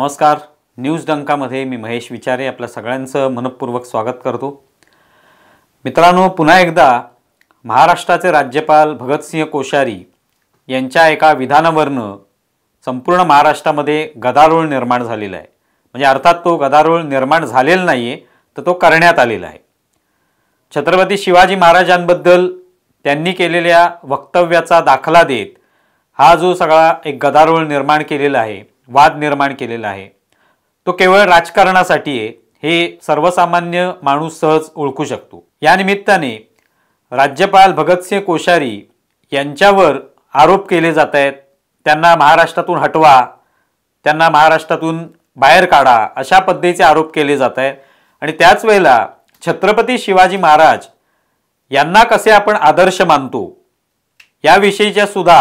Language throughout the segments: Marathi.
नमस्कार न्यूज डंकामध्ये मी महेश विचारे आपल्या सगळ्यांचं मनपूर्वक स्वागत करतो मित्रांनो पुन्हा एकदा महाराष्ट्राचे राज्यपाल भगतसिंह कोश्यारी यांच्या एका विधानावरनं संपूर्ण महाराष्ट्रामध्ये गदारोळ निर्माण झालेला आहे म्हणजे अर्थात तो गदारोळ निर्माण झालेला नाही आहे तर तो करण्यात आलेला आहे छत्रपती शिवाजी महाराजांबद्दल त्यांनी केलेल्या वक्तव्याचा दाखला देत हा जो सगळा एक गदारोळ निर्माण केलेला आहे वाद निर्माण केलेला आहे तो केवळ राजकारणासाठी आहे हे सर्वसामान्य माणूस सहज ओळखू शकतो या निमित्ताने राज्यपाल भगतसिंह कोश्यारी यांच्यावर आरोप केले जात आहेत त्यांना महाराष्ट्रातून हटवा त्यांना महाराष्ट्रातून बाहेर काढा अशा पद्धतीचे आरोप केले जात आहेत आणि त्याच वेळेला छत्रपती शिवाजी महाराज यांना कसे आपण आदर्श मानतो याविषयीच्या सुद्धा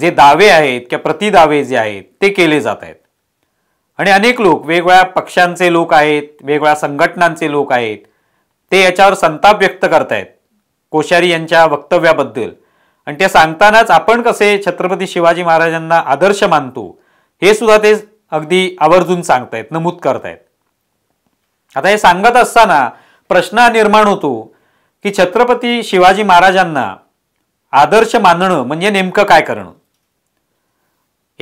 जे दावे आहेत किंवा प्रतिदावे जे आहेत ते केले जात आहेत आणि अनेक लोक वेगवेगळ्या पक्षांचे लोक आहेत वेगवेगळ्या संघटनांचे लोक आहेत ते याच्यावर संताप व्यक्त करतायत कोश्यारी यांच्या वक्तव्याबद्दल आणि ते सांगतानाच आपण कसे छत्रपती शिवाजी महाराजांना आदर्श मानतो हे सुद्धा ते अगदी आवर्जून सांगतायत नमूद करतायत आता हे सांगत असताना प्रश्न निर्माण होतो की छत्रपती शिवाजी महाराजांना आदर्श मानणं म्हणजे नेमकं काय करणं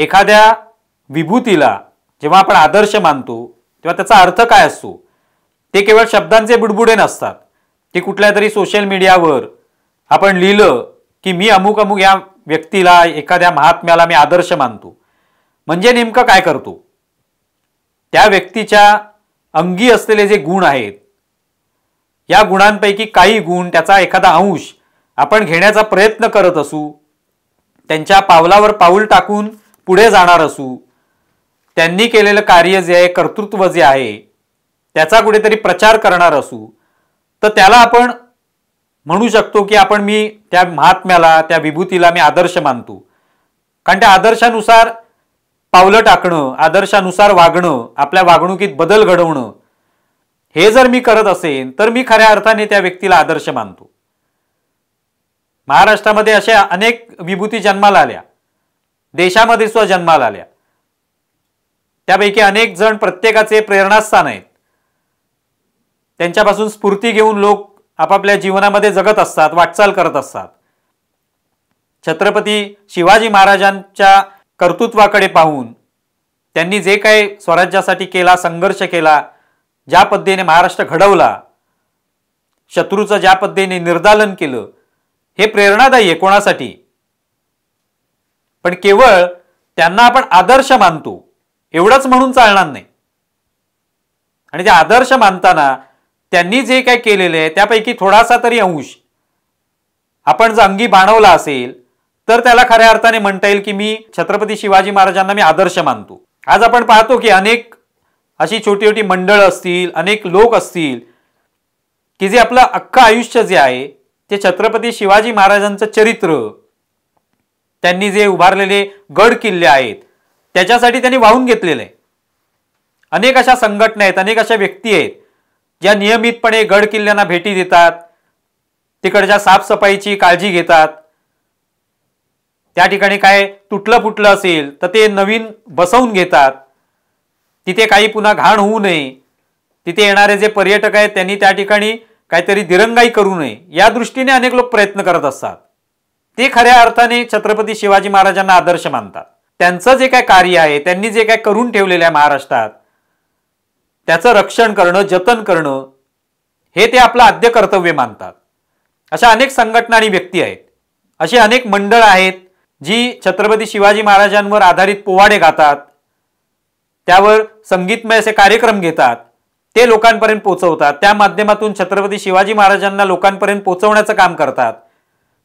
एखाद्या विभूतीला जेव्हा आपण आदर्श मानतो तेव्हा त्याचा अर्थ काय असतो ते केवळ शब्दांचे बुडबुडे नसतात ते कुठल्या तरी सोशल मीडियावर आपण लिहिलं की मी अमुक अमुक या व्यक्तीला एखाद्या महात्म्याला मी आदर्श मानतो म्हणजे नेमकं काय करतो त्या व्यक्तीच्या अंगी असलेले जे गुण आहेत या गुणांपैकी काही गुण त्याचा एखादा अंश आपण घेण्याचा प्रयत्न करत असू त्यांच्या पावलावर पाऊल टाकून पुढे जाणार असू त्यांनी केलेलं कार्य जे आहे कर्तृत्व जे आहे त्याचा कुठेतरी प्रचार करणार असू तर त्याला आपण म्हणू शकतो की आपण मी त्या महात्म्याला त्या विभूतीला मी आदर्श मानतो कारण त्या आदर्शानुसार पावलं टाकणं आदर्शानुसार वागणं आपल्या वागणुकीत बदल घडवणं हे जर मी करत असेल तर मी खऱ्या अर्थाने त्या व्यक्तीला आदर्श मानतो महाराष्ट्रामध्ये अशा अनेक विभूती जन्माला आल्या देशामध्ये सुद्धा जन्माला आल्या त्यापैकी अनेक जण प्रत्येकाचे प्रेरणास्थान आहेत त्यांच्यापासून स्फूर्ती घेऊन लोक आपापल्या जीवनामध्ये जगत असतात वाटचाल करत असतात छत्रपती शिवाजी महाराजांच्या कर्तृत्वाकडे पाहून त्यांनी जे काही स्वराज्यासाठी केला संघर्ष केला ज्या पद्धतीने महाराष्ट्र घडवला शत्रूचं ज्या पद्धतीने निर्दालन केलं हे प्रेरणादायी आहे कोणासाठी पण केवळ त्यांना आपण आदर्श मानतो एवढंच म्हणून चालणार नाही आणि ते आदर्श मानताना त्यांनी जे काही केलेलं आहे त्यापैकी थोडासा तरी अंश आपण जर अंगी बाणवला असेल तर त्याला खऱ्या अर्थाने म्हणता येईल की मी छत्रपती शिवाजी महाराजांना मी आदर्श मानतो आज आपण पाहतो की अनेक अशी छोटी छोटी मंडळ असतील अनेक लोक असतील की जे आपलं अख्खं आयुष्य जे आहे ते छत्रपती शिवाजी महाराजांचं चरित्र त्यांनी जे उभारलेले गड किल्ले आहेत त्याच्यासाठी त्यांनी वाहून घेतलेले अनेक अशा संघटना आहेत अनेक अशा व्यक्ती आहेत ज्या नियमितपणे गड किल्ल्यांना भेटी देतात तिकडच्या साफसफाईची काळजी घेतात त्या ठिकाणी काय तुटलं फुटलं असेल तर ते नवीन बसवून घेतात तिथे काही पुन्हा घाण होऊ नये तिथे येणारे जे पर्यटक आहेत त्यांनी त्या ठिकाणी काहीतरी दिरंगाई करू नये या दृष्टीने अनेक लोक प्रयत्न करत असतात ते खऱ्या अर्थाने छत्रपती शिवाजी महाराजांना आदर्श मानतात त्यांचं जे काय कार्य आहे त्यांनी जे काय करून ठेवलेलं आहे महाराष्ट्रात त्याचं रक्षण करणं जतन करणं हे ते आपलं आद्य कर्तव्य मानतात अशा अनेक संघटना आणि व्यक्ती आहेत अशी अनेक मंडळ आहेत जी छत्रपती शिवाजी महाराजांवर आधारित पोवाडे गातात त्यावर संगीतमय असे कार्यक्रम घेतात ते लोकांपर्यंत पोहोचवतात त्या माध्यमातून छत्रपती शिवाजी महाराजांना लोकांपर्यंत पोहोचवण्याचं काम करतात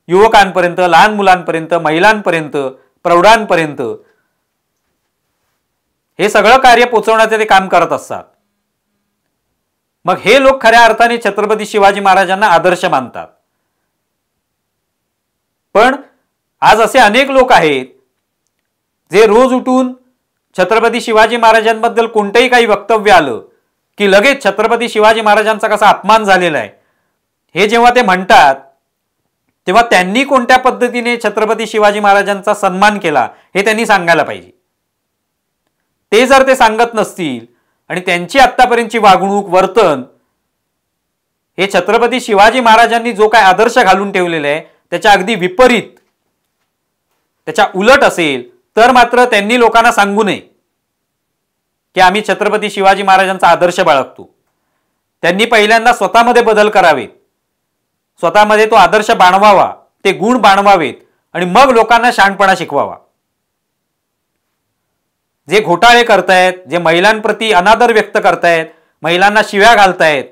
युवकांपर्यंत लहान मुलांपर्यंत महिलांपर्यंत प्रौढांपर्यंत हे सगळं कार्य पोचवण्याचं ते काम करत असतात मग हे लोक खऱ्या अर्थाने छत्रपती शिवाजी महाराजांना आदर्श मानतात पण आज असे अनेक लोक आहेत जे रोज उठून छत्रपती शिवाजी महाराजांबद्दल कोणतंही काही वक्तव्य आलं की लगेच छत्रपती शिवाजी महाराजांचा कसा अपमान झालेला आहे हे जेव्हा ते म्हणतात तेव्हा त्यांनी कोणत्या पद्धतीने छत्रपती शिवाजी महाराजांचा सन्मान केला हे त्यांनी सांगायला पाहिजे ते जर ते सांगत नसतील आणि त्यांची आत्तापर्यंतची वागणूक वर्तन हे छत्रपती शिवाजी महाराजांनी जो काय आदर्श घालून ठेवलेला आहे त्याच्या अगदी विपरीत त्याच्या उलट असेल तर मात्र त्यांनी लोकांना सांगू नये की आम्ही छत्रपती शिवाजी महाराजांचा आदर्श बाळगतो त्यांनी पहिल्यांदा स्वतःमध्ये बदल करावेत स्वतःमध्ये तो आदर्श बाणवावा ते गुण बाणवावेत आणि मग लोकांना शहाणपणा शिकवावा जे घोटाळे करतायत जे महिलांप्रती अनादर व्यक्त करतायत महिलांना शिव्या घालतायत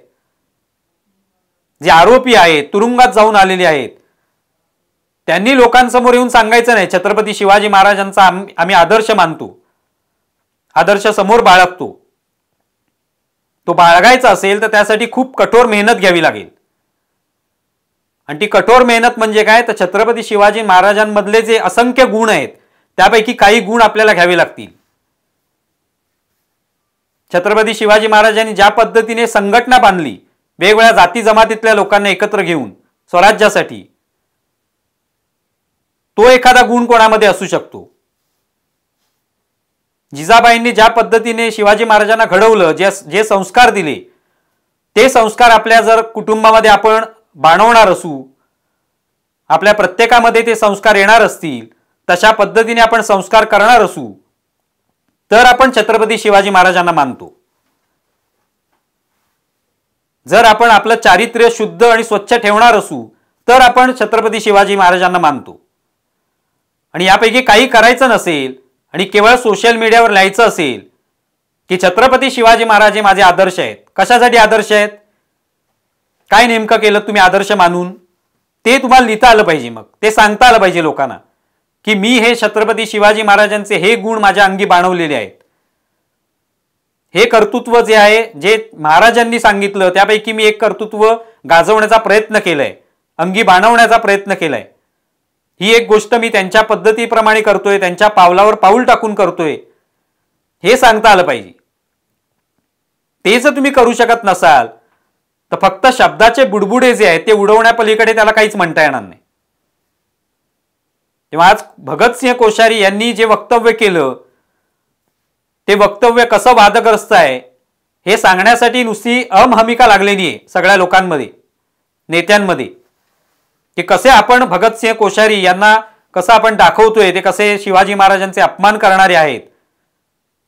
जे आरोपी आहेत तुरुंगात जाऊन आलेले आहेत त्यांनी लोकांसमोर येऊन सांगायचं नाही छत्रपती शिवाजी महाराजांचा आम्ही आदर्श मानतो आदर्श समोर बाळगतो तो बाळगायचा असेल तर त्यासाठी खूप कठोर मेहनत घ्यावी लागेल आणि ती कठोर मेहनत म्हणजे काय तर छत्रपती शिवाजी महाराजांमधले जे असंख्य गुण आहेत त्यापैकी काही गुण आपल्याला घ्यावे लागतील छत्रपती शिवाजी महाराजांनी ज्या पद्धतीने संघटना बांधली वेगवेगळ्या जाती जमातीतल्या लोकांना एकत्र घेऊन स्वराज्यासाठी तो एखादा गुण कोणामध्ये असू शकतो जिजाबाईंनी ज्या पद्धतीने शिवाजी महाराजांना घडवलं जे जे संस्कार दिले ते संस्कार आपल्या जर कुटुंबामध्ये आपण बाणवणार असू आपल्या प्रत्येकामध्ये ते संस्कार येणार असतील तशा पद्धतीने आपण संस्कार करणार असू तर आपण छत्रपती शिवाजी महाराजांना मानतो जर आपण आपलं चारित्र्य शुद्ध आणि स्वच्छ ठेवणार असू तर आपण छत्रपती शिवाजी महाराजांना मानतो आणि यापैकी काही करायचं नसेल आणि केवळ सोशल मीडियावर लिहायचं असेल की छत्रपती शिवाजी महाराज हे माझे आदर्श आहेत कशासाठी आदर्श आहेत काय नेमकं केलं तुम्ही आदर्श मानून ते तुम्हाला लिहिता आलं पाहिजे मग ते सांगता आलं पाहिजे लोकांना की मी हे छत्रपती शिवाजी महाराजांचे हे गुण माझ्या अंगी बाणवलेले आहेत हे कर्तृत्व जे आहे जे महाराजांनी सांगितलं त्यापैकी मी एक कर्तृत्व गाजवण्याचा प्रयत्न केलाय अंगी बाणवण्याचा प्रयत्न केलाय ही एक गोष्ट मी त्यांच्या पद्धतीप्रमाणे करतोय त्यांच्या पावलावर पाऊल टाकून करतोय हे सांगता आलं पाहिजे ते जर तुम्ही करू शकत नसाल तर फक्त शब्दाचे बुडबुडे जे आहेत ते उडवण्यापलीकडे त्याला काहीच म्हणता येणार नाही तेव्हा आज भगतसिंह कोश्यारी यांनी जे वक्तव्य केलं ते वक्तव्य कसं वादग्रस्त आहे हे सांगण्यासाठी नुसती अमहमिका लागलेली आहे सगळ्या लोकांमध्ये नेत्यांमध्ये की कसे आपण भगतसिंह कोश्यारी यांना कसं आपण दाखवतोय ते कसे शिवाजी महाराजांचे अपमान करणारे आहेत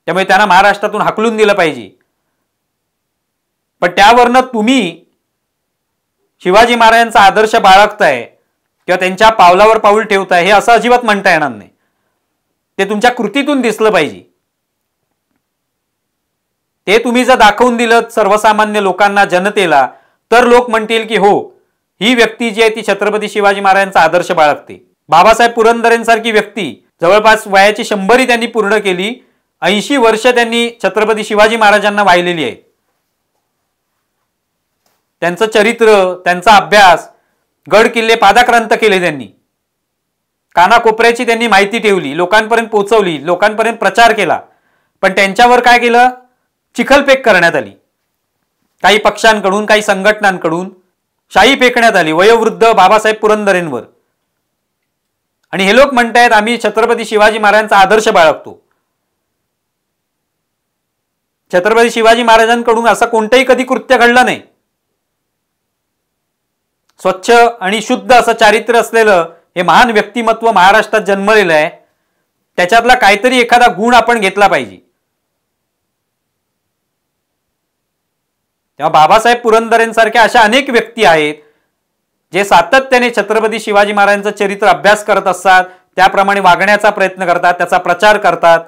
त्यामुळे त्यांना महाराष्ट्रातून हाकलून दिलं पाहिजे पण त्यावरनं तुम्ही शिवाजी महाराजांचा आदर्श बाळगताय किंवा त्यांच्या पावलावर पाऊल ठेवताय हे असं अजिबात म्हणता येणार नाही ते तुमच्या कृतीतून दिसलं पाहिजे ते तुम्ही जर दाखवून दिलं सर्वसामान्य लोकांना जनतेला तर लोक म्हणतील की हो ही व्यक्ती जी आहे ती छत्रपती शिवाजी महाराजांचा आदर्श बाळगते बाबासाहेब पुरंदरेंसारखी व्यक्ती जवळपास वयाची शंभरी त्यांनी पूर्ण केली ऐंशी वर्ष त्यांनी छत्रपती शिवाजी महाराजांना वाहिलेली आहेत त्यांचं चरित्र त्यांचा अभ्यास गड किल्ले पादाक्रांत केले त्यांनी कानाकोपऱ्याची त्यांनी माहिती ठेवली लोकांपर्यंत पोहोचवली लोकांपर्यंत प्रचार केला पण त्यांच्यावर काय केलं चिखलपेक करण्यात आली काही पक्षांकडून काही संघटनांकडून शाही फेकण्यात आली वयोवृद्ध बाबासाहेब पुरंदरेंवर आणि हे लोक म्हणतायत आम्ही छत्रपती शिवाजी महाराजांचा आदर्श बाळगतो छत्रपती शिवाजी महाराजांकडून असं कोणतंही कधी कृत्य घडलं नाही स्वच्छ आणि शुद्ध असं चारित्र्य असलेलं हे महान व्यक्तिमत्व महाराष्ट्रात जन्मलेलं आहे त्याच्यातला काहीतरी एखादा गुण आपण घेतला पाहिजे तेव्हा बाबासाहेब पुरंदरेंसारख्या अशा अनेक व्यक्ती आहेत जे सातत्याने छत्रपती शिवाजी महाराजांचं चरित्र अभ्यास करत असतात त्याप्रमाणे वागण्याचा प्रयत्न करतात त्याचा प्रचार करतात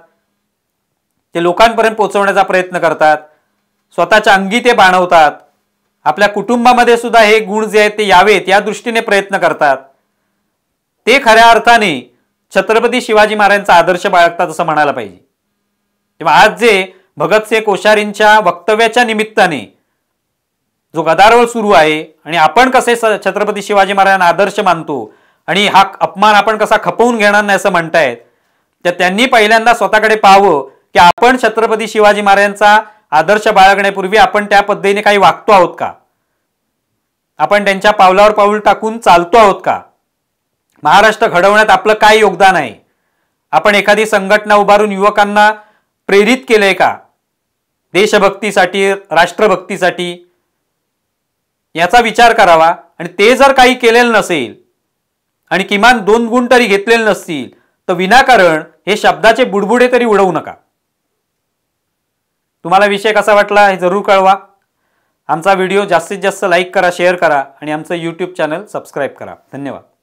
ते लोकांपर्यंत पोहोचवण्याचा प्रयत्न करतात स्वतःच्या अंगी ते बाणवतात आपल्या कुटुंबामध्ये सुद्धा हे गुण जे आहेत ते यावेत या दृष्टीने प्रयत्न करतात ते खऱ्या अर्थाने छत्रपती शिवाजी महाराजांचा आदर्श बाळगतात असं म्हणायला पाहिजे तेव्हा आज जे भगतसिंह कोश्यारींच्या वक्तव्याच्या निमित्ताने जो गदारोळ सुरू आहे आणि आपण कसे छत्रपती शिवाजी महाराजांना आदर्श मानतो आणि हा अपमान आपण कसा खपवून घेणार नाही असं म्हणतायत तर त्यांनी पहिल्यांदा स्वतःकडे पाहावं की आपण छत्रपती शिवाजी महाराजांचा आदर्श बाळगण्यापूर्वी आपण त्या पद्धतीने काही वागतो आहोत का आपण त्यांच्या पावलावर पाऊल टाकून चालतो आहोत का महाराष्ट्र घडवण्यात आपलं काय योगदान आहे आपण एखादी संघटना उभारून युवकांना प्रेरित केलंय का देशभक्तीसाठी राष्ट्रभक्तीसाठी याचा विचार करावा आणि ते जर काही केलेलं नसेल आणि किमान दोन गुण तरी घेतलेले नसतील तर विनाकारण हे शब्दाचे बुडबुडे तरी उडवू नका तुम्हाला विषय कसा वाटला हे जरूर कळवा आमचा व्हिडिओ जास्तीत जास्त लाईक करा शेअर करा आणि आमचं यूट्यूब चॅनल सबस्क्राईब करा धन्यवाद